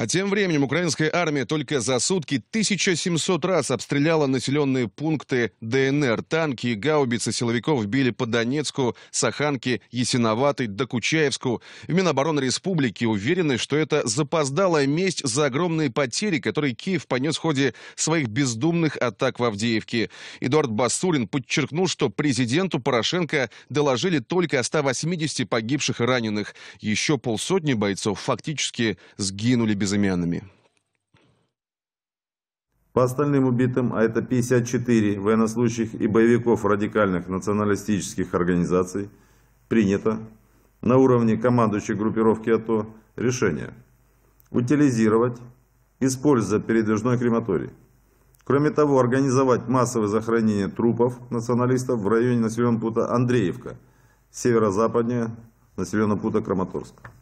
А тем временем украинская армия только за сутки 1700 раз обстреляла населенные пункты ДНР. Танки и гаубицы силовиков били по Донецку, Саханке, Ясиноватой, Докучаевску. В Минобороны республики уверены, что это запоздалая месть за огромные потери, которые Киев понес в ходе своих бездумных атак в Авдеевке. Эдуард Басурин подчеркнул, что президенту Порошенко доложили только о 180 погибших и раненых. Еще полсотни бойцов фактически сгинули без безымянными. По остальным убитым, а это 54 военнослужащих и боевиков радикальных националистических организаций, принято на уровне командующей группировки АТО решение утилизировать, используя передвижной крематорий. Кроме того, организовать массовое захоронение трупов националистов в районе населенного пункта Андреевка, северо-западнее населенного пункта Краматорска.